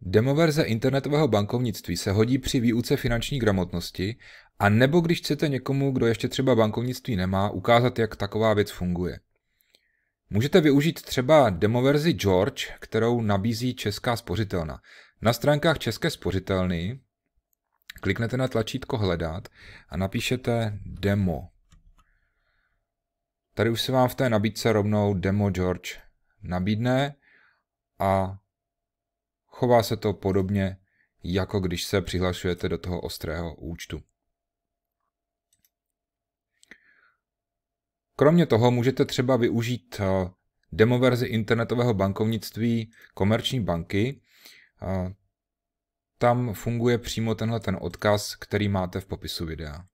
Demoverze internetového bankovnictví se hodí při výuce finanční gramotnosti a nebo když chcete někomu, kdo ještě třeba bankovnictví nemá, ukázat, jak taková věc funguje. Můžete využít třeba demoverzi George, kterou nabízí Česká spořitelna. Na stránkách České spořitelny kliknete na tlačítko Hledat a napíšete Demo. Tady už se vám v té nabídce rovnou Demo George nabídne a Chová se to podobně, jako když se přihlašujete do toho ostrého účtu. Kromě toho můžete třeba využít eh, verzi internetového bankovnictví komerční banky. Eh, tam funguje přímo tenhle ten odkaz, který máte v popisu videa.